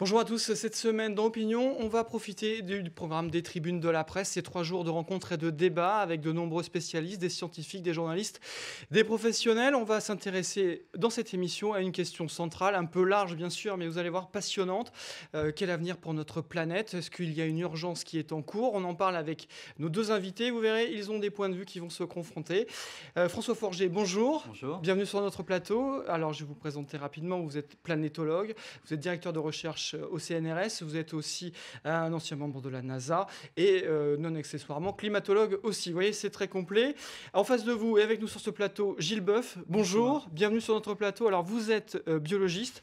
Bonjour à tous. Cette semaine dans Opinion, on va profiter du programme des tribunes de la presse. Ces trois jours de rencontres et de débats avec de nombreux spécialistes, des scientifiques, des journalistes, des professionnels. On va s'intéresser dans cette émission à une question centrale, un peu large bien sûr, mais vous allez voir passionnante. Euh, quel avenir pour notre planète Est-ce qu'il y a une urgence qui est en cours On en parle avec nos deux invités. Vous verrez, ils ont des points de vue qui vont se confronter. Euh, François Forger, bonjour. Bonjour. Bienvenue sur notre plateau. Alors, je vais vous présenter rapidement. Vous êtes planétologue, vous êtes directeur de recherche euh, au CNRS, vous êtes aussi euh, un ancien membre de la NASA et euh, non accessoirement climatologue aussi. Vous voyez, c'est très complet. En face de vous et avec nous sur ce plateau, Gilles Boeuf, bonjour, bienvenue sur notre plateau. Alors vous êtes biologiste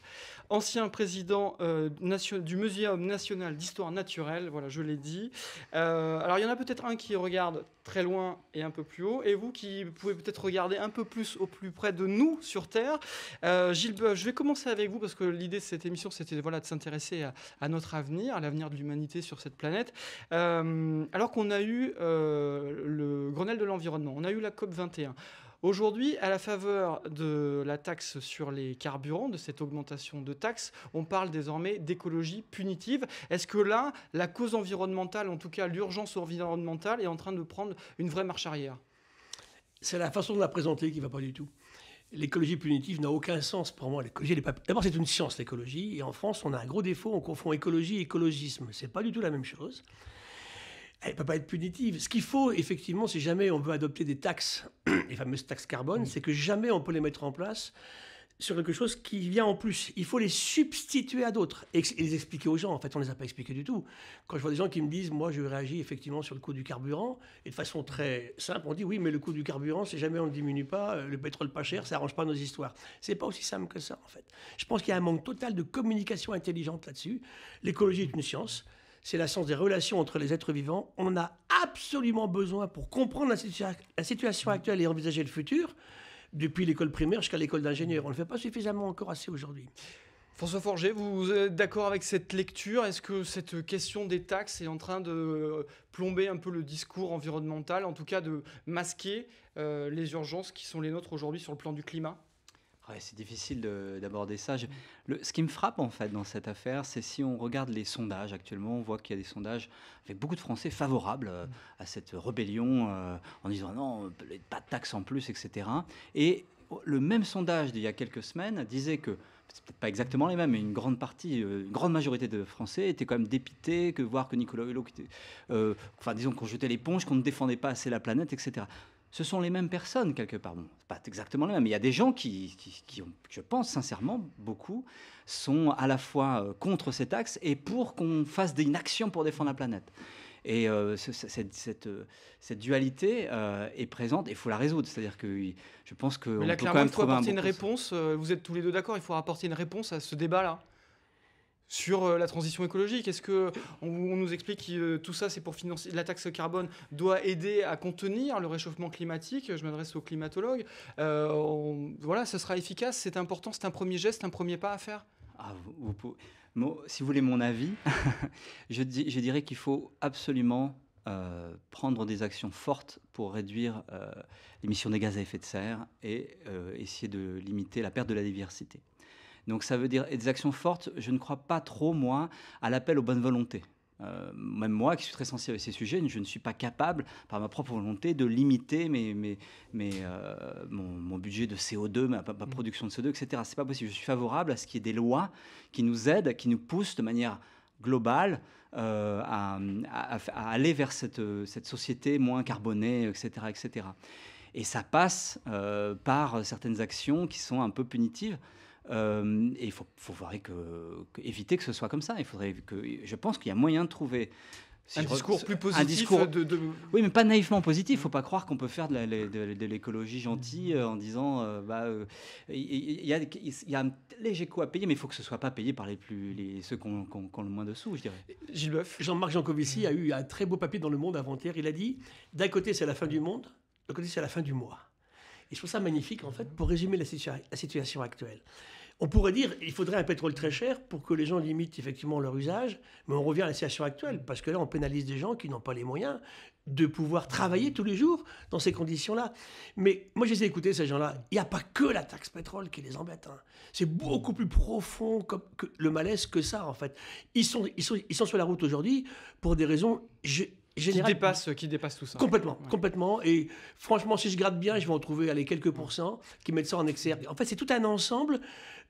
ancien président euh, du Muséum national d'histoire naturelle, voilà, je l'ai dit. Euh, alors il y en a peut-être un qui regarde très loin et un peu plus haut, et vous qui pouvez peut-être regarder un peu plus au plus près de nous sur Terre. Euh, Gilles, je vais commencer avec vous parce que l'idée de cette émission, c'était voilà, de s'intéresser à, à, notre avenir, à l'avenir de l'humanité sur cette planète. Euh, alors qu'on a eu le Grenelle de l'environnement, on a eu la COP 21. Aujourd'hui, à la faveur de la taxe sur les carburants, de cette augmentation de taxes, on parle désormais d'écologie punitive. Est-ce que là, la cause environnementale, en tout cas l'urgence environnementale, est en train de prendre une vraie marche arrière C'est la façon de la présenter qui ne va pas du tout. L'écologie punitive n'a aucun sens pour moi. L'écologie, d'abord, c'est une science l'écologie, et en France, on a un gros défaut. On confond écologie et écologisme. Ce n'est pas du tout la même chose elle ne peut pas être punitive. Ce qu'il faut, effectivement, si jamais on veut adopter des taxes, les fameuses taxes carbone, c'est que jamais on peut les mettre en place sur quelque chose qui vient en plus. Il faut les substituer à d'autres et, les expliquer aux gens. En fait, on ne les a pas expliqués du tout. Quand je vois des gens qui me disent, moi, je réagis effectivement sur le coût du carburant, et de façon très simple, on dit, oui, mais le coût du carburant, si jamais on ne diminue pas, euh, le pétrole pas cher, ça arrange pas nos histoires. C'est pas aussi simple que ça, en fait. Je pense qu'il y a un manque total de communication intelligente là-dessus. L'écologie est une science c'est la science des relations entre les êtres vivants. On a absolument besoin, pour comprendre la, situation actuelle et envisager le futur, depuis l'école primaire jusqu'à l'école d'ingénieur. On ne le fait pas suffisamment encore assez aujourd'hui. François Forger, vous êtes d'accord avec cette lecture Est-ce que cette question des taxes est en train de euh, plomber un peu le discours environnemental, en tout cas de masquer euh, les urgences qui sont les nôtres aujourd'hui sur le plan du climat c'est difficile d'aborder ça. ce qui me frappe en fait dans cette affaire, c'est si on regarde les sondages actuellement, on voit qu'il y a des sondages avec beaucoup de Français favorables euh, mm. à cette rébellion euh, en disant non, pas de taxes en plus, etc. Et le même sondage d'il y a quelques semaines disait que c'est peut-être pas exactement les mêmes, mais une grande partie, euh, une grande majorité de Français étaient quand même dépités que voir que Nicolas Hulot, enfin disons qu'on jetait l'éponge, qu'on ne défendait pas assez la planète, etc ce sont les mêmes personnes quelque part. pas exactement les mêmes, il y a des gens qui, ont, je pense sincèrement, beaucoup, sont à la fois euh, contre cet axe et pour qu'on fasse des action pour défendre la planète. Et euh, cette, cette, euh, dualité est présente et il faut la résoudre. C'est-à-dire que je pense que. Mais peut quand même apporter une réponse. vous êtes tous les deux d'accord, il faut apporter une réponse à ce débat-là sur euh, la transition écologique Est-ce qu'on on nous explique que euh, tout ça, c'est pour financer la taxe carbone, doit aider à contenir le réchauffement climatique Je m'adresse aux climatologues. Euh, voilà, ce sera efficace, c'est important, c'est un premier geste, un premier pas à faire. Ah, si vous voulez mon avis, je, dirais qu'il faut absolument prendre des actions fortes pour réduire l'émission des gaz à effet de serre et essayer de limiter la perte de la diversité. Donc ça veut dire des actions fortes. Je ne crois pas trop, moi, à l'appel aux bonnes volontés. Euh, même moi, qui suis très sensible à ces sujets, je ne suis pas capable, par ma propre volonté, de limiter mes, mes, mes, euh, mon, budget de CO2, ma, mm. production de CO2, etc. C'est pas possible. Je suis favorable à ce qu'il y ait des lois qui nous aident, qui nous poussent de manière globale euh, à, aller vers cette, cette, société moins carbonée, etc., etc. Et ça passe par certaines actions qui sont un peu punitives. Euh, et il faut, que, éviter que ce soit comme ça. Il faudrait que, je pense qu'il y a moyen de trouver un discours plus positif. Un discours... De, Oui, mais pas naïvement positif. Il ne faut pas croire qu'on peut faire de l'écologie gentille euh, en disant euh, bah, il, y a, un léger coût à payer, mais il faut que ce ne soit pas payé par les plus, les, ceux qui ont, le moins de sous, je dirais. Gilles Jean-Marc Jancovici a eu un très beau papier dans Le Monde avant-hier. Il a dit d'un côté, c'est la fin du monde, de côté, c'est la fin du mois. Et je trouve ça magnifique, en fait, mhm. pour résumer la, situation actuelle. On pourrait dire il faudrait un pétrole très cher pour que les gens limitent effectivement leur usage, mais on revient à la situation actuelle, parce que là, on pénalise des gens qui n'ont pas les moyens de pouvoir travailler tous les jours dans ces conditions-là. Mais moi, j'ai écouté ces gens-là. Il n'y a pas que la taxe pétrole qui les embête. Hein. C'est beaucoup plus profond comme que le malaise que ça, en fait. Ils sont, ils sont, ils sont sur la route aujourd'hui pour des raisons... Qui dépasse, euh, qui dépasse tout ça. Complètement, complètement. Et franchement, si je gratte bien, je vais en trouver quelques pourcents qui mettent ça en exergue. En fait, c'est tout un ensemble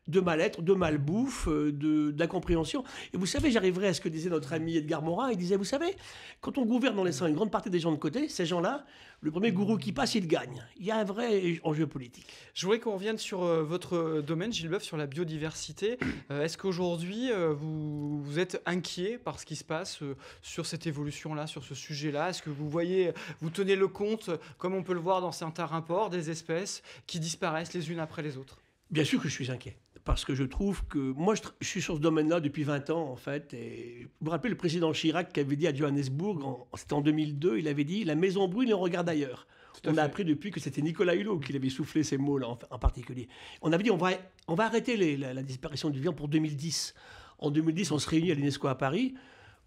de mal-être, de mal-bouffe, euh, d'incompréhension. Et vous savez, j'arriverai à ce que disait notre ami Edgar Morin. Il disait, vous savez, quand on gouverne en laissant une grande partie des gens de côté, ces gens-là, le premier gourou qui passe, il gagne. Il y a un vrai enjeu politique. Je voudrais qu'on revienne sur euh, votre domaine, Gilles Boeuf, sur la biodiversité. Euh, est-ce qu'aujourd'hui, vous, vous, êtes inquiet par ce qui se passe sur cette évolution-là, sur ce sujet-là Est-ce que vous voyez, vous tenez le compte, comme on peut le voir dans certains rapports, des espèces qui disparaissent les unes après les autres Bien sûr que je suis inquiet parce que je trouve que moi, je, suis sur ce domaine-là depuis 20 ans, en fait. Et vous vous rappelez le président Chirac qui avait dit à Johannesburg, c'était en 2002, il avait dit La maison brûle on regarde ailleurs. on a appris depuis que c'était Nicolas Hulot qui avait soufflé ces mots-là en, particulier. On avait dit on va, on va arrêter la, disparition du viande pour 2010. En 2010, on se réunit à l'UNESCO à Paris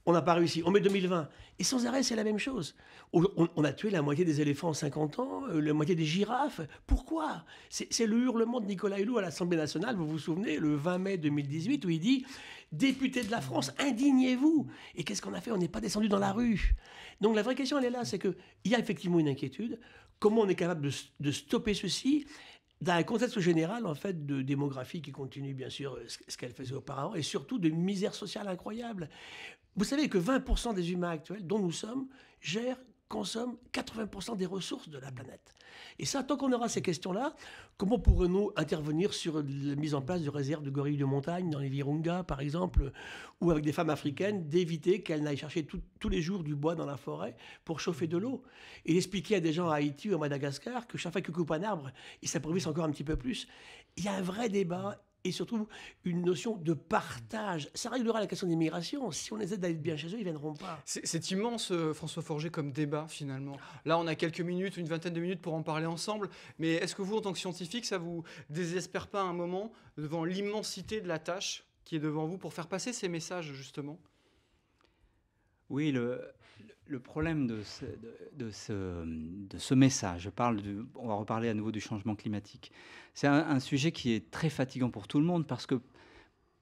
on n'a pas réussi. On met 2020. Et sans arrêt, c'est la même chose. On, a tué la moitié des éléphants en 50 ans, euh, la moitié des girafes. Pourquoi C'est le hurlement de Nicolas Hulot à l'Assemblée nationale, vous vous souvenez, le 20 mai 2018, où il dit Députés de la France, indignez-vous Et qu'est-ce qu'on a fait On n'est pas descendu dans la rue. Donc la vraie question, elle est là c'est qu'il y a effectivement une inquiétude. Comment on est capable de, de stopper ceci dans un contexte général, en fait, de démographie qui continue, bien sûr, ce qu'elle faisait auparavant, et surtout de misère sociale incroyable. Vous savez que 20% des humains actuels, dont nous sommes, gèrent, consomment 80% des ressources de la planète. Et ça, tant qu'on aura ces questions-là, comment pourrons-nous intervenir sur la mise en place de réserves de gorilles de montagne dans les Virunga, par exemple, ou avec des femmes africaines, d'éviter qu'elles n'aillent chercher tous les jours du bois dans la forêt pour chauffer de l'eau Et d'expliquer à des gens à Haïti ou à Madagascar que chaque fois qu'ils coupent un arbre, ils s'improvisent encore un petit peu plus. Il y a un vrai débat et surtout une notion de partage. Ça réglera la question de l'immigration. Si on les aide à être bien chez eux, ils ne viendront pas. C'est immense, euh, François Forger, comme débat finalement. Là, on a quelques minutes, une vingtaine de minutes pour en parler ensemble. Mais est-ce que vous, en tant que scientifique, ça vous désespère pas un moment devant l'immensité de la tâche qui est devant vous pour faire passer ces messages justement Oui, le, le problème de ce, de, ce, de ce, message, parle on va reparler à nouveau du changement climatique, c'est un, sujet qui est très fatigant pour tout le monde parce que,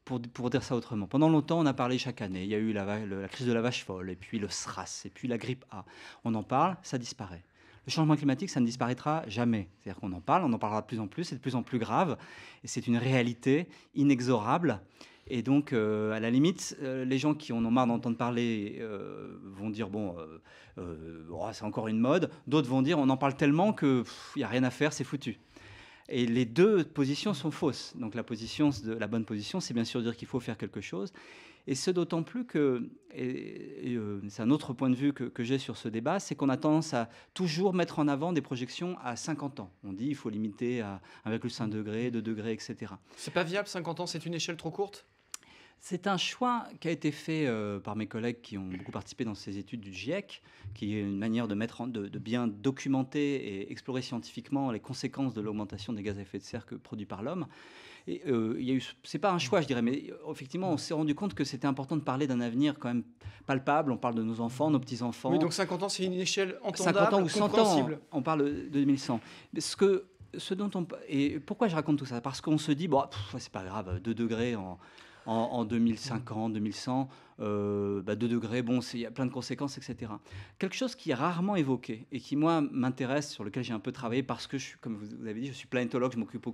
pour, pour, dire ça autrement, pendant longtemps on a parlé chaque année, il y a eu la, la crise de la vache folle, et puis le SRAS, et puis la grippe A. On en parle, ça disparaît. Le changement climatique, ça ne disparaîtra jamais. C'est-à-dire qu'on en parle, on en parlera de plus en plus, c'est de plus en plus grave, et c'est une réalité inexorable. Et donc, euh, à la limite, euh, les gens qui en ont marre d'entendre parler euh, vont dire bon, oh, c'est encore une mode. D'autres vont dire on en parle tellement que il a rien à faire, c'est foutu. Et les deux positions sont fausses. Donc la position, de, la bonne position, c'est bien sûr dire qu'il faut faire quelque chose. Et ce d'autant plus que, c'est un autre point de vue que, que j'ai sur ce débat, c'est qu'on a tendance à toujours mettre en avant des projections à 50 ans. On dit il faut limiter à 1,5 degré, 2 degrés, etc. C'est pas viable 50 ans, c'est une échelle trop courte c'est un choix qui a été fait euh, par mes collègues qui ont beaucoup participé dans ces études du GIEC, qui est une manière de, mettre en, de, bien documenter et explorer scientifiquement les conséquences de l'augmentation des gaz à effet de serre que produit par l'homme. Et n'est euh, il eu, c'est pas un choix, je dirais, mais euh, effectivement, on s'est rendu compte que c'était important de parler d'un avenir quand même palpable. On parle de nos enfants, nos petits enfants. Oui, donc 50 ans, c'est une échelle entendable, 50 ans ou 100 ans, on parle de 2100. Ce que ce dont on et pourquoi je raconte tout ça Parce qu'on se dit bon, c'est pas grave, 2 degrés en en, en 2050, 2100, euh, 2 bah, degrés, bon, il y a plein de conséquences, etc. Quelque chose qui est rarement évoqué et qui, moi, m'intéresse, sur lequel j'ai un peu travaillé parce que, je suis, comme vous avez dit, je suis planétologue, je m'occupe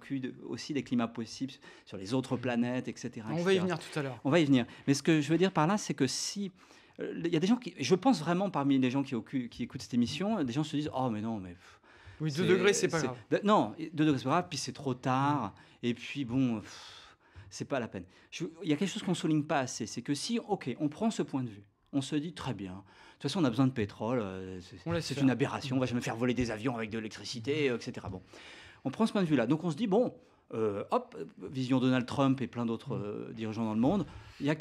aussi des climats possibles sur les autres planètes, etc. On va y venir tout à l'heure. On va y venir. Mais ce que je veux dire par là, c'est que si... Euh, il y a des gens qui, je pense vraiment parmi les gens qui, écoutent cette émission, des gens se disent Oh, mais non, mais oui, 2 degrés, c'est pas grave. Non, 2 degrés, c'est pas grave. Puis c'est trop tard. Et puis bon, c'est pas la peine. il y a quelque chose qu'on ne souligne pas assez, c'est que si, ok, on prend ce point de vue, on se dit très bien. De toute façon, on a besoin de pétrole, euh, c'est une aberration, on va jamais faire voler des avions avec de l'électricité, mm-hmm. etc. Bon, on prend ce point de vue-là. Donc on se dit, bon, euh, hop, vision Donald Trump et plein d'autres mm-hmm. euh, dirigeants dans le monde, y a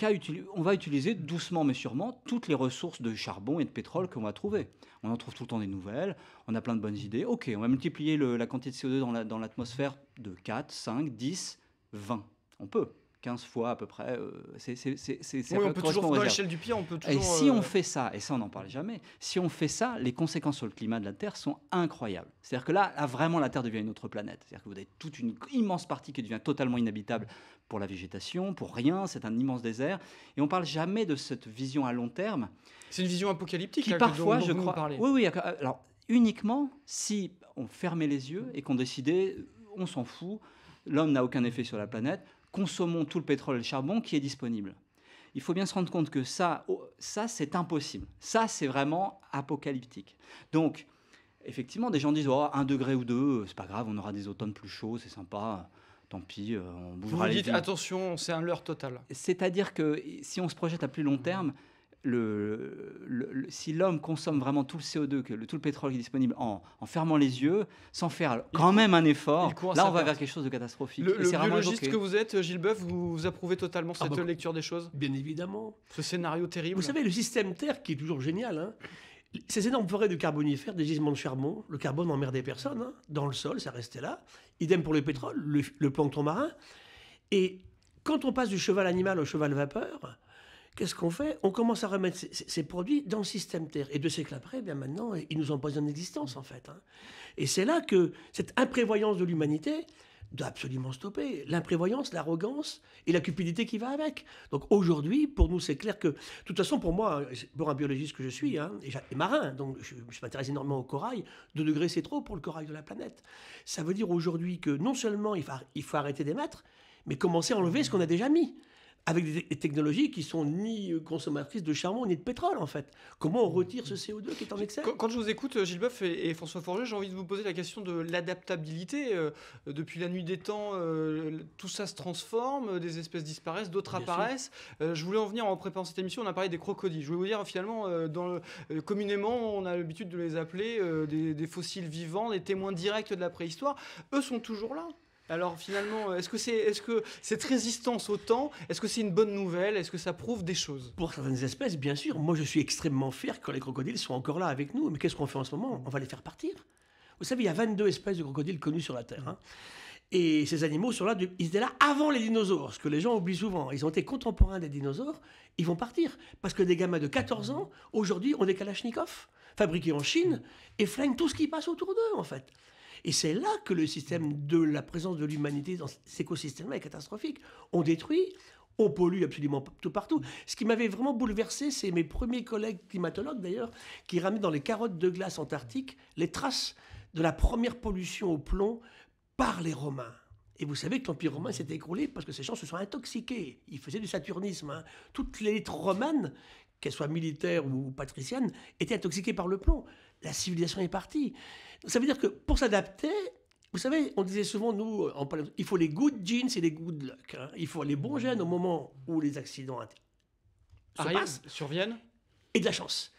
on va utiliser doucement mais sûrement toutes les ressources de charbon et de pétrole qu'on va trouver. On en trouve tout le temps des nouvelles, on a plein de bonnes idées. Ok, on va multiplier la quantité de CO2 dans l'atmosphère de 4, 5, 10, 20 on peut. 15 fois à peu près. Euh, c'est, oui, on peut toujours, dans l'échelle du pied, on peut toujours... Et si on euh, fait ça, et ça on n'en parle jamais, si on fait ça, les conséquences sur le climat de la Terre sont incroyables. C'est-à-dire que là, là vraiment, la Terre devient une autre planète. C'est-à-dire que vous avez toute une immense partie qui devient totalement inhabitable pour la végétation, pour rien, c'est un immense désert. Et on parle jamais de cette vision à long terme. C'est une vision apocalyptique, qui, là, parfois, je crois... Parler. Oui, oui, euh, alors uniquement si on fermait les yeux et qu'on décidait, on s'en fout, l'homme n'a aucun effet sur la planète, consommons tout le pétrole et le charbon qui est disponible. Il faut bien se rendre compte que ça, oh, ça c'est impossible. Ça, c'est vraiment apocalyptique. Donc, effectivement, des gens disent oh, un degré ou deux, c'est pas grave, on aura des automnes plus chauds, c'est sympa. Tant pis, euh, on bougera. Vous dites attention, c'est un leurre total. C'est-à-dire que si on se projette à plus long terme, le, si l'homme consomme vraiment tout le CO2, que tout le pétrole qui est disponible en, fermant les yeux, sans faire quand même un effort, là on va vers quelque chose de catastrophique. Le, biologiste que vous êtes, Gilles Boeuf, vous, approuvez totalement ah cette bah, lecture des choses Bien évidemment. Ce scénario terrible. Vous savez, le système Terre qui est toujours génial, hein, ces énormes forêts de carbonifères, des gisements de charbon, le carbone n'emmerdait personne, hein, dans le sol, ça restait là. Idem pour le pétrole, le plancton marin. Et quand on passe du cheval animal au cheval vapeur, qu'est-ce qu'on fait On commence à remettre ces, produits dans le système Terre. Et de ces eh bien maintenant, ils nous empoisonnent l'existence, en fait. Hein. Et c'est là que cette imprévoyance de l'humanité doit absolument stopper. L'imprévoyance, l'arrogance et la cupidité qui va avec. Donc aujourd'hui, pour nous, c'est clair que, de toute façon, pour moi, pour un biologiste que je suis, hein, et, marin, donc je, m'intéresse énormément au corail, 2 degrés c'est trop pour le corail de la planète. Ça veut dire aujourd'hui que non seulement il faut, il faut arrêter d'émettre, mais commencer à enlever ce qu'on a déjà mis avec des technologies qui sont ni euh, consommatrices de charbon ni de pétrole en fait. Comment on retire ce CO2 qui est en excès quand, je vous écoute euh, Gilles Boeuf et, François Forger, j'ai envie de vous poser la question de l'adaptabilité. Euh, depuis la nuit des temps, tout ça se transforme, des espèces disparaissent, d'autres apparaissent. je voulais en venir en préparant cette émission, on a parlé des crocodiles. Je voulais vous dire finalement, dans le, communément, on a l'habitude de les appeler des, des fossiles vivants, des témoins directs de la préhistoire. Eux sont toujours là. Alors finalement, est-ce que est-ce que cette résistance au temps, est-ce que c'est une bonne nouvelle Est-ce que ça prouve des choses Pour certaines espèces, bien sûr. Moi, je suis extrêmement fier que les crocodiles soient encore là avec nous. Mais qu'est-ce qu'on fait en ce moment On va les faire partir. Vous savez, il y a 22 espèces de crocodiles connues sur la Terre. Hein. Et ces animaux sont là, ils étaient là avant les dinosaures, ce que les gens oublient souvent. Ils ont été contemporains des dinosaures, ils vont partir. Parce que des gamins de 14 ans, aujourd'hui, ont des kalachnikovs, fabriqués en Chine, et flinguent tout ce qui passe autour d'eux, en fait. Et c'est là que le système de la présence de l'humanité dans ces écosystèmes là est catastrophique. On détruit, on pollue absolument tout partout. Ce qui m'avait vraiment bouleversé, c'est mes premiers collègues climatologues d'ailleurs, qui ramenaient dans les carottes de glace antarctique les traces de la première pollution au plomb par les Romains. Et vous savez que l'Empire romain s'est écroulé parce que ces gens se sont intoxiqués. Ils faisaient du saturnisme. Hein. Toutes les lettres romanes qu'elle soit militaire ou patricienne, était intoxiquée par le plomb. La civilisation est partie. Ça veut dire que pour s'adapter, vous savez, on disait souvent, nous, euh, il faut les good jeans et les good luck. Hein. Il faut les bons gènes au moment où les accidents surviennent. Et de la chance.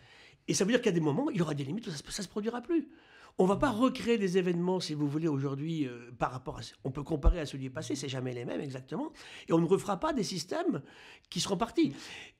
Et ça veut dire qu'à des moments, il y aura des limites où ça ne se produira plus. On va pas recréer des événements, si vous voulez, aujourd'hui, euh, par rapport à... On peut comparer à celui passé, c'est jamais les mêmes exactement. Et on ne refera pas des systèmes qui seront partis.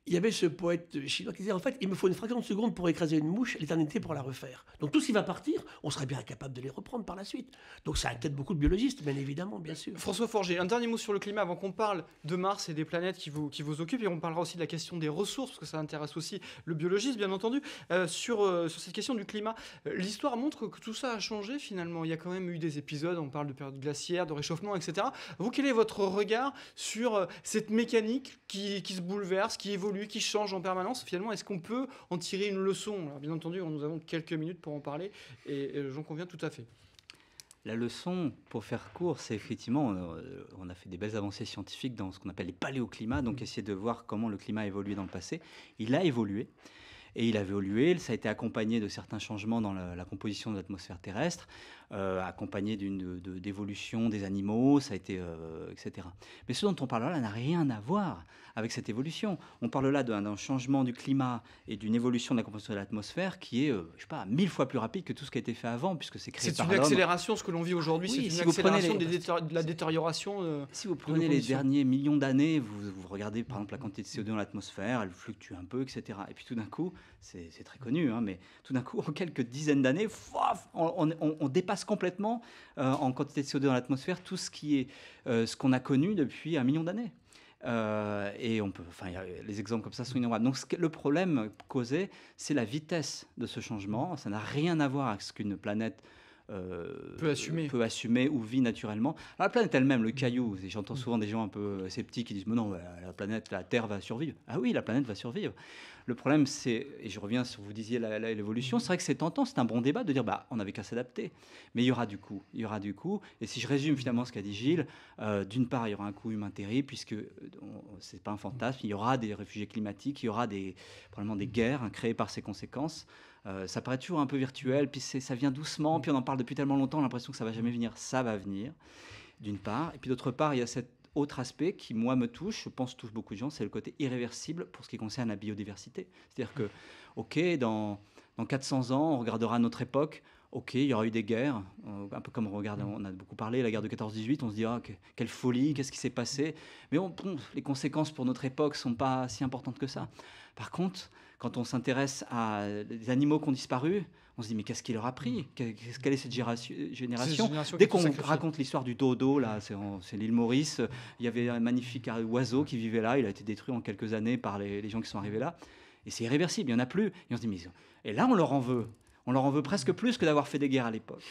Il y avait ce poète chinois qui disait, en fait, il me faut une fraction de seconde pour écraser une mouche, l'éternité pour la refaire. Donc tout ce qui va partir, on serait bien incapable de les reprendre par la suite. Donc ça inquiète beaucoup de biologistes, bien évidemment, bien sûr. François Forger, un dernier mot sur le climat avant qu'on parle de Mars et des planètes qui vous, qui vous occupent. Et on parlera aussi de la question des ressources, parce que ça intéresse aussi le biologiste, bien entendu. Euh, sur, euh, sur cette question du climat, l'histoire montre que tout ça a changé finalement. Il y a quand même eu des épisodes, on parle de période glaciaire, de réchauffement, etc. Vous, quel est votre regard sur euh, cette mécanique qui, se bouleverse, qui évolue, qui change en permanence Finalement, est-ce qu'on peut en tirer une leçon Bien entendu, nous avons quelques minutes pour en parler et, j'en conviens tout à fait. La leçon, pour faire court, c'est effectivement, on a, euh, fait des belles avancées scientifiques dans ce qu'on appelle les paléoclimats, donc mmh. essayer de voir comment le climat a évolué dans le passé. Il a évolué et il a évolué. Ça a été accompagné de certains changements dans la, la composition de l'atmosphère terrestre. Euh, accompagné d'une d'évolution des animaux, ça a été, euh, etc. Mais ce dont on parle là n'a rien à voir avec cette évolution. On parle là d'un changement du climat et d'une évolution de la composition de l'atmosphère qui est, euh, je sais pas, mille fois plus rapide que tout ce qui a été fait avant, puisque c'est créé par C'est une accélération, ce que l'on vit aujourd'hui, c'est une si accélération prenez de la détérioration. si vous prenez les derniers millions d'années, vous, regardez par exemple la quantité de CO2 dans l'atmosphère, elle fluctue un peu, etc. Et puis tout d'un coup, c'est très connu, hein, mais tout d'un coup, en quelques dizaines d'années, on, dépasse complètement euh, en quantité de CO2 dans l'atmosphère tout ce qui est euh, ce qu'on a connu depuis un million d'années. Euh, et on peut, enfin, les exemples comme ça sont innombrables. Donc, le problème causé, c'est la vitesse de ce changement. Ça n'a rien à voir avec ce qu'une planète peut, assumer. peut assumer ou vit naturellement. la planète elle-même, le caillou, j'entends mm. souvent des gens un peu sceptiques qui disent Mais non, la planète, la Terre va survivre. Ah oui, la planète va survivre. Le problème, c'est, et je reviens sur, vous disiez l'évolution, c'est vrai que c'est tentant, c'est un bon débat de dire, bah, on n'avait qu'à s'adapter. Mais il y aura du coup, il y aura du coup. Et si je résume finalement ce qu'a dit Gilles, euh, d'une part, il y aura un coup humain terrible, puisque euh, c'est pas un fantasme, il y aura des réfugiés climatiques, il y aura des, probablement des guerres hein, créées par ces conséquences. Euh, ça paraît toujours un peu virtuel, puis ça vient doucement, mm. puis on en parle depuis tellement longtemps, l'impression que ça va jamais venir. Ça va venir, d'une part. Et puis d'autre part, il y a cette autre aspect qui, moi, me touche, je pense touche beaucoup de gens, c'est le côté irréversible pour ce qui concerne la biodiversité. C'est-à-dire que, OK, dans, dans 400 ans, on regardera notre époque, OK, il y aura eu des guerres, euh, un peu comme on regarde, mm. on a beaucoup parlé, la guerre de 14-18, on se dit, ah, quelle folie, qu'est-ce qui s'est passé Mais bon, les conséquences pour notre époque sont pas si importantes que ça. Par contre, quand on s'intéresse à des animaux qui ont disparu, on se dit mais qu'est-ce qu'il leur a pris mm. Quelle est cette génération, Dès qu'on raconte l'histoire du dodo, là, c'est l'île Maurice, il y avait un magnifique euh, oiseau qui vivait là, il a été détruit en quelques années par les, gens qui sont arrivés là. Et c'est irréversible, il n'y en a plus. Et, on se dit, mais... et là, on leur en veut. On leur en veut presque plus que d'avoir fait des guerres à l'époque.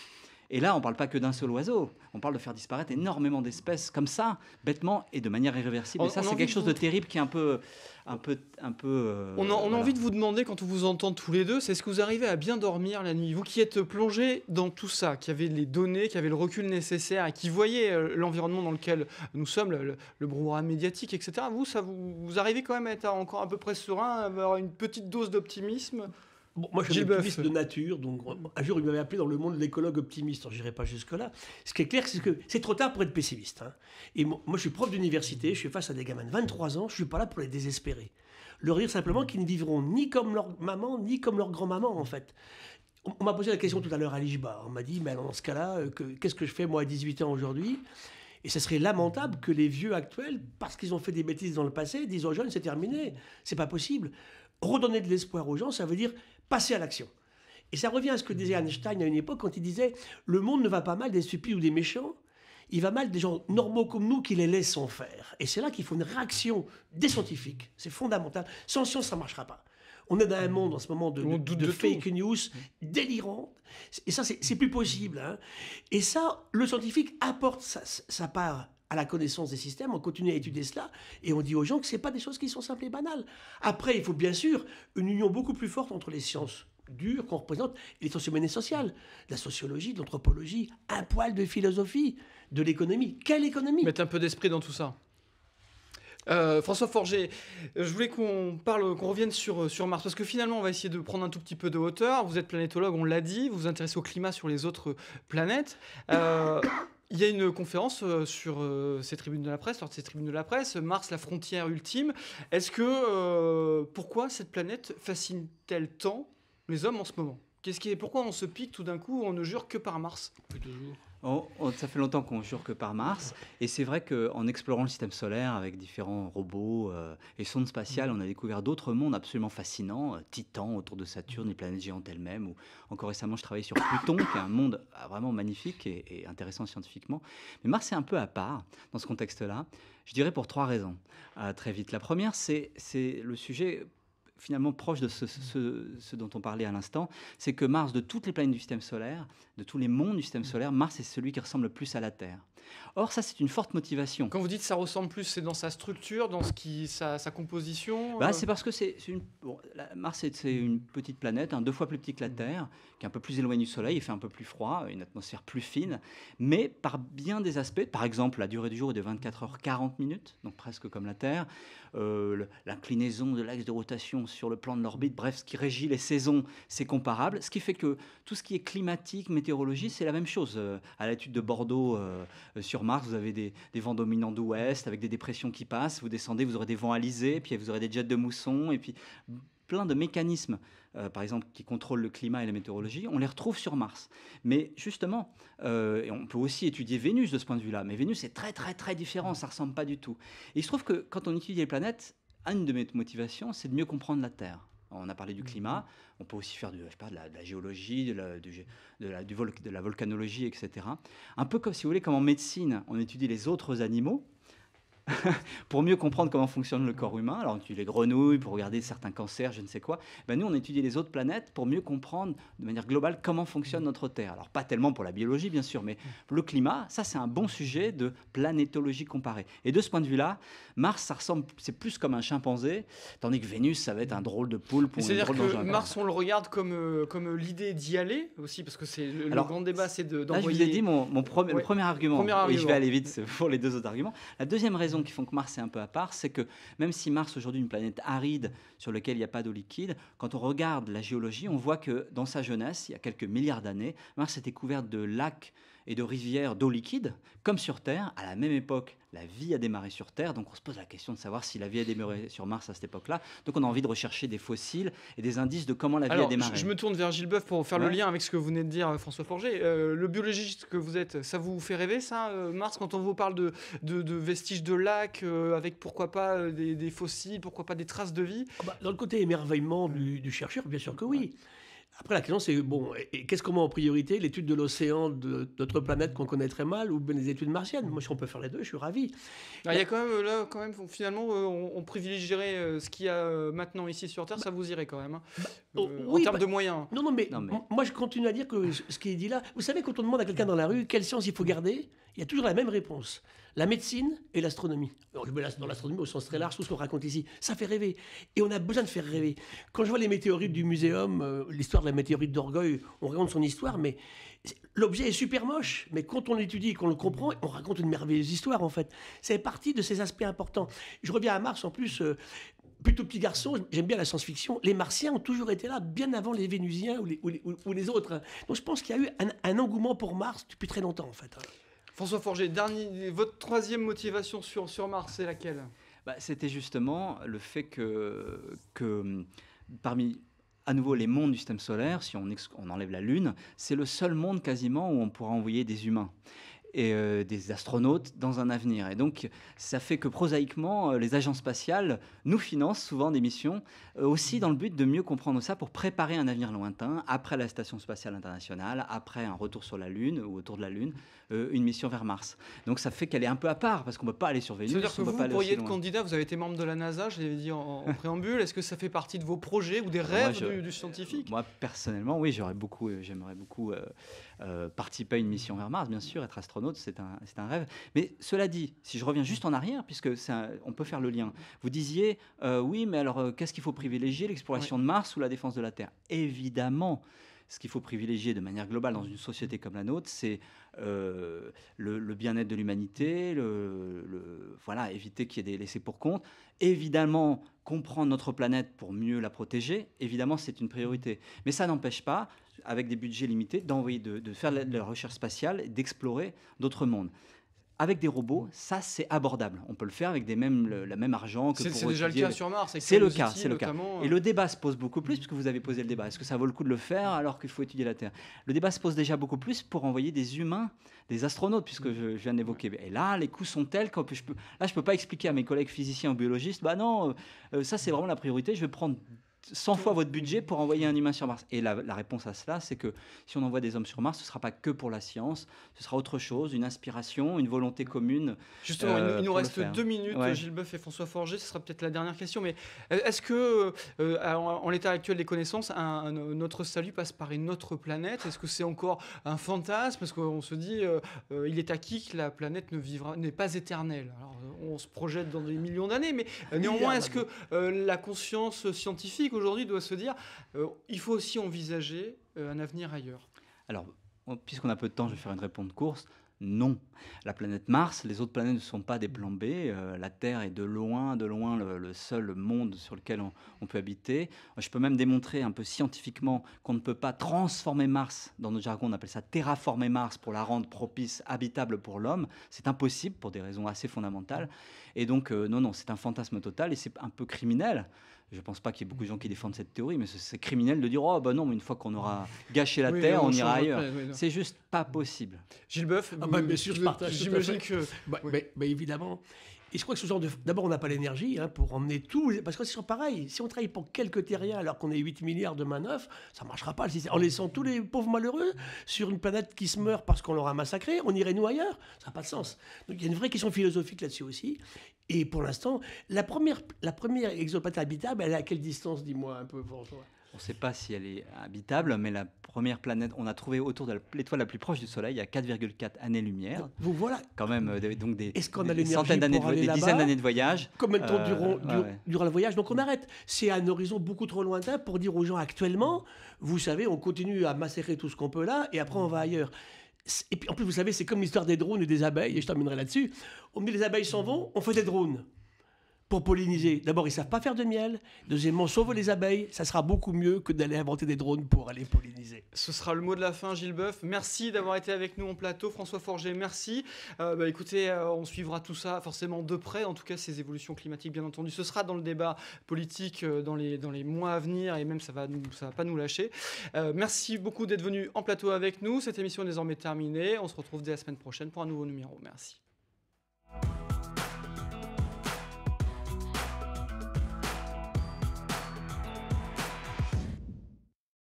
Et là, on ne parle pas que d'un seul oiseau, on parle de faire disparaître énormément d'espèces comme ça, bêtement et de manière irréversible. et ça, c'est quelque chose de terrible qui est un peu... Un peu, un peu euh, on a, envie de vous demander, quand on vous entend tous les deux, c'est ce que vous arrivez à bien dormir la nuit Vous qui êtes plongé dans tout ça, qui avez les données, qui avez le recul nécessaire et qui voyez euh, l'environnement dans lequel nous sommes, le, brouhaha médiatique, etc., vous, ça vous, vous arrivez quand même à être encore à peu près serein, à avoir une petite dose d'optimisme moi, je suis optimiste de nature, donc un jour, il m'avait appelé dans le monde l'écologue optimiste. Je n'irai pas jusque-là. Ce qui est clair, c'est que c'est trop tard pour être pessimiste. Hein. Et moi, je suis prof d'université, je suis face à des gamins de 23 ans, je ne suis pas là pour les désespérer. Leur dire simplement qu'ils ne vivront ni comme leur maman, ni comme leur grand-maman, en fait. On m'a posé la question tout à l'heure à Lijba. On m'a dit, mais alors dans ce cas-là, euh, qu'est-ce que je fais moi à 18 ans aujourd'hui Et ça serait lamentable que les vieux actuels, parce qu'ils ont fait des bêtises dans le passé, disent aux jeunes, c'est terminé, c'est pas possible. Redonner de l'espoir aux gens, ça veut dire passer à l'action. Et ça revient à ce que disait Einstein à une époque quand il disait Le monde ne va pas mal des stupides ou des méchants, il va mal des gens normaux comme nous qui les laissons faire. Et c'est là qu'il faut une réaction des scientifiques. C'est fondamental. Sans science, ça ne marchera pas. On est dans un monde en ce moment de, fake news délirante. Et ça, c'est plus possible. Hein. Et ça, le scientifique apporte sa part à la connaissance des systèmes, on continue à étudier cela et on dit aux gens que ce pas des choses qui sont simples et banales. Après, il faut bien sûr une union beaucoup plus forte entre les sciences dures qu'on représente et les sciences humaines et sociales, la sociologie, l'anthropologie, un poil de philosophie, de l'économie. Quelle économie Mettre un peu d'esprit dans tout ça. Euh, François Forger, je voulais qu'on parle, qu'on revienne sur, euh, sur Mars, parce que finalement, on va essayer de prendre un tout petit peu de hauteur. Vous êtes planétologue, on l'a dit, vous vous intéressez au climat sur les autres euh, planètes. Euh, il y a une conférence euh, sur euh, ces tribunes de la presse, lors de ces tribunes de la presse, Mars, la frontière ultime. Est-ce que. Euh, pourquoi cette planète fascine-t-elle tant les hommes en ce moment Qu'est-ce qui est, Pourquoi on se pique tout d'un coup, on ne jure que par Mars ça fait longtemps qu'on jure que par Mars. Et c'est vrai qu'en explorant le système solaire avec différents robots euh, et sondes spatiales, on a découvert d'autres mondes absolument fascinants. Euh, Titan autour de Saturne, les planètes géantes elles-mêmes. Ou encore récemment, je travaillais sur Pluton, qui est un monde euh, vraiment magnifique et, intéressant scientifiquement. Mais Mars est un peu à part dans ce contexte-là. Je dirais pour trois raisons, très vite. La première, c'est le sujet finalement proche de ce, dont on parlait à l'instant, c'est que Mars, de toutes les planètes du système solaire, de tous les mondes du système mm. solaire, Mars est celui qui ressemble le plus à la Terre. Or, ça, c'est une forte motivation. Quand vous dites ça ressemble plus, c'est dans sa structure, dans ce qui, sa, composition bah, euh C'est parce que c'est une, Mars, c'est une petite planète, hein, deux fois plus petite que la mm. Terre, qui est un peu plus éloignée du Soleil, il fait un peu plus froid, une atmosphère plus fine, mais par bien des aspects, par exemple, la durée du jour est de 24 h 40 minutes, donc presque comme la Terre, euh, l'inclinaison de l'axe de rotation sur le plan de l'orbite, bref, ce qui régit les saisons, c'est comparable. Ce qui fait que tout ce qui est climatique, météorologie, c'est la même chose. Euh, à l'étude de Bordeaux euh, euh, sur Mars, vous avez des, vents dominants d'ouest avec des dépressions qui passent. Vous descendez, vous aurez des vents alizés, puis vous aurez des jets de mousson, et puis plein de mécanismes, par exemple, qui contrôlent le climat et la météorologie, on les retrouve sur Mars. Mais justement, on peut aussi étudier Vénus de ce point de vue-là, mais Vénus est très très très différent, ça ressemble pas du tout. Et il se trouve que quand on étudie les planètes, une de mes motivations, c'est de mieux comprendre la Terre. On a parlé du mhm. climat, on peut aussi faire du, pas, de, la, géologie, de la, de, de la volcanologie, etc. Un peu comme, si vous voulez, comme en médecine, on étudie les autres animaux, pour mieux comprendre comment fonctionne le corps humain. Alors on étudie les grenouilles pour regarder certains cancers, je ne sais quoi. Ben, nous, on étudie les autres planètes pour mieux comprendre de manière globale comment fonctionne notre Terre. Alors pas tellement pour la biologie, bien sûr, mais le climat, ça c'est un bon sujet de planétologie comparée. Et de ce point de vue-là, Mars, ça ressemble, c'est plus comme un chimpanzé, tandis que Vénus, ça va être un drôle de poule pour C'est-à-dire que Mars, on le regarde comme, euh, comme l'idée d'y aller aussi, parce que c'est le, grand débat, c'est d'envoyer... De, là, je vous ai dit mon, mon premier, le premier argument, argument. je vais aller vite pour les deux autres arguments. La deuxième raison qui font que Mars est un peu à part, c'est que même si Mars aujourd'hui une planète aride sur laquelle il n'y a pas d'eau liquide, quand on regarde la géologie, on voit que dans sa jeunesse, il y a quelques milliards d'années, Mars était couverte de lacs et de rivières d'eau liquide, comme sur Terre. À la même époque, la vie a démarré sur Terre, donc on se pose la question de savoir si la vie a démarré sur Mars à cette époque-là. Donc on a envie de rechercher des fossiles et des indices de comment la vie a démarré. Je me tourne vers Gilles Boeuf pour faire le lien avec ce que vous venez de dire, euh, François Forger. Euh, le biologiste que vous êtes, ça vous fait rêver, ça, euh, Mars, quand on vous parle de, vestiges de lacs, avec pourquoi pas des, fossiles, pourquoi pas des traces de vie ah bah, Dans le côté émerveillement du, chercheur, bien sûr que oui. Après, la question, c'est bon, et, qu'est-ce qu'on met en priorité L'étude de l'océan de notre planète qu'on connaît très mal ou bien les études martiennes Moi, si on peut faire les deux, je suis ravi. Ah, il y a quand même, là, quand même, finalement, euh, on, privilégierait euh, ce qu'il y a euh, maintenant ici sur Terre, bah, ça vous irait quand même. Hein. Bah, oh, en termes bah, de moyens. Non, non, mais, moi, je continue à dire que ce qui est dit là, vous savez, quand on demande à quelqu'un dans la rue quelle science il faut garder, il y a toujours la même réponse la médecine et l'astronomie. Dans l'astronomie au sens très large, tout ce qu'on raconte ici, ça fait rêver. Et on a besoin de faire rêver. Quand je vois les météorites du muséum, euh, l'histoire de la météorite d'Orgueil, on raconte son histoire, mais l'objet est super moche. Mais quand on l'étudie et qu'on le comprend, on raconte une merveilleuse histoire, en fait. C'est partie de ces aspects importants. Je reviens à Mars, en plus, euh, plutôt petit garçon, j'aime bien la science-fiction. Les Martiens ont toujours été là, bien avant les Vénusiens ou les, autres. Hein. Donc je pense qu'il y a eu un engouement pour Mars depuis très longtemps, en fait. Hein. François Forger, votre troisième motivation sur, Mars, c'est laquelle bah, C'était justement le fait que, hum, parmi à nouveau les mondes du système solaire, si on enlève la Lune, c'est le seul monde quasiment où on pourra envoyer des humains et euh, des astronautes dans un avenir. Et donc, ça fait que prosaïquement, euh, les agences spatiales nous financent souvent des missions euh, aussi dans le but de mieux comprendre ça pour préparer un avenir lointain après la station spatiale internationale, après un retour sur la Lune ou autour de la Lune, une mission vers Mars. Donc, ça fait qu'elle est un peu à part parce qu'on ne peut pas aller sur Vénus. C'est-à-dire que vous, vous pourriez être candidat, vous avez été membre de la NASA, je l'avais dit en, préambule. Est-ce que ça fait partie de vos projets ou des rêves du, du, scientifique Moi, personnellement, oui, j'aurais beaucoup, j'aimerais beaucoup euh, participer à une mission vers Mars, bien sûr, être astronaute, c'est un, rêve. Mais cela dit, si je reviens juste en arrière, puisque on peut faire le lien, vous disiez, euh, oui, mais alors euh, qu'est-ce qu'il faut privilégier, l'exploration de Mars ou la défense de la Terre Évidemment, ce qu'il faut privilégier de manière globale dans une société comme la nôtre, c'est le, bien-être de l'humanité, voilà, éviter qu'il y ait des laissés pour compte. Évidemment, comprendre notre planète pour mieux la protéger, évidemment, c'est une priorité. Mais ça n'empêche pas avec des budgets limités, d'envoyer, de, faire de la recherche spatiale, d'explorer d'autres mondes. Avec des robots, ça c'est abordable. On peut le faire avec des mêmes, le, la même argent que C'est déjà le cas sur Mars. C'est le cas, c'est le cas. Euh. Et le débat se pose beaucoup plus puisque vous avez posé le débat. Est-ce que ça vaut le coup de le faire alors qu'il faut étudier la Terre Le débat se pose déjà beaucoup plus pour envoyer des humains, des astronautes, puisque mm. je, viens d'évoquer. Et là, les coûts sont tels que je peux. Là, je peux pas expliquer à mes collègues physiciens ou biologistes. Bah non, euh, euh, ça c'est vraiment la priorité. Je vais prendre 100 fois votre budget pour envoyer un humain sur Mars. Et la, réponse à cela, c'est que si on envoie des hommes sur Mars, ce ne sera pas que pour la science, ce sera autre chose, une inspiration, une volonté commune. Justement, il nous euh, reste deux minutes, Gilles Boeuf et François Forger, ce sera peut-être la dernière question, mais euh, est-ce que, euh, en, l'état actuel des connaissances, un, notre salut passe par une autre planète Est-ce que c'est encore un fantasme Parce qu'on se dit, il est acquis que la planète ne vivra, n'est pas éternelle. Alors, on se projette dans des millions d'années, mais néanmoins, ah, est-ce bah que la conscience scientifique aujourd'hui doit se dire euh, il faut aussi envisager euh, un avenir ailleurs Alors, puisqu'on a peu de temps, je vais faire une réponse course. Non. La planète Mars, les autres planètes ne sont pas des plans B. Euh, la Terre est de loin, de loin le, seul monde sur lequel on, peut habiter. Je peux même démontrer un peu scientifiquement qu'on ne peut pas transformer Mars. Dans notre jargon, on appelle ça terraformer Mars pour la rendre propice, habitable pour l'homme. C'est impossible pour des raisons assez fondamentales. Et donc, euh, non, non, c'est un fantasme total et c'est un peu criminel je ne pense pas qu'il y ait beaucoup de gens qui défendent cette théorie, mais c'est criminel de dire Oh, ben non, mais une fois qu'on aura gâché la Terre, on ira ailleurs. c'est juste pas possible. Gilles Boeuf, ah, bien sûr, je partage. J'imagine que. mais, bah, bah, bah, évidemment. Et je crois que ce genre de. D'abord, on n'a pas l'énergie hein, pour emmener tout. Parce que c'est pareil. Si on travaille pour quelques terriens alors qu'on est 8 milliards de manœuvres, ça ne marchera pas. En laissant tous les pauvres malheureux sur une planète qui se meurt parce qu'on l'aura massacré, on irait nous ailleurs. Ça n'a pas de sens. Donc il y a une vraie question philosophique là-dessus aussi. Et pour l'instant, la première, la première exopathe habitable, elle est à quelle distance, dis-moi un peu François on ne sait pas si elle est habitable, mais la première planète, on a trouvé autour de l'étoile la plus proche du Soleil à 4,4 années-lumière. Vous voilà Quand même, euh, donc des, centaines d'années, de, des dizaines d'années de voyage. Combien de temps euh, durant, le voyage Donc on arrête. C'est un horizon beaucoup trop lointain pour dire aux gens actuellement, vous savez, on continue à macérer tout ce qu'on peut là, et après on va ailleurs. Et puis en plus, vous savez, c'est comme l'histoire des drones et des abeilles, et je terminerai là-dessus. Au milieu, des les abeilles s'en vont, on fait des drones pour polliniser. D'abord, ils savent pas faire de miel. Deuxièmement, sauve les abeilles. Ça sera beaucoup mieux que d'aller inventer des drones pour aller polliniser. Ce sera le mot de la fin, Gilles Boeuf. Merci d'avoir été avec nous en plateau. François Forger, merci. Euh, bah, écoutez, euh, on suivra tout ça forcément de près, en tout cas ces évolutions climatiques, bien entendu. Ce sera dans le débat politique euh, dans, les, dans les mois à venir et même ça va, ça va pas nous lâcher. merci beaucoup d'être venu en plateau avec nous. Cette émission est désormais terminée. On se retrouve dès la semaine prochaine pour un nouveau numéro. Merci.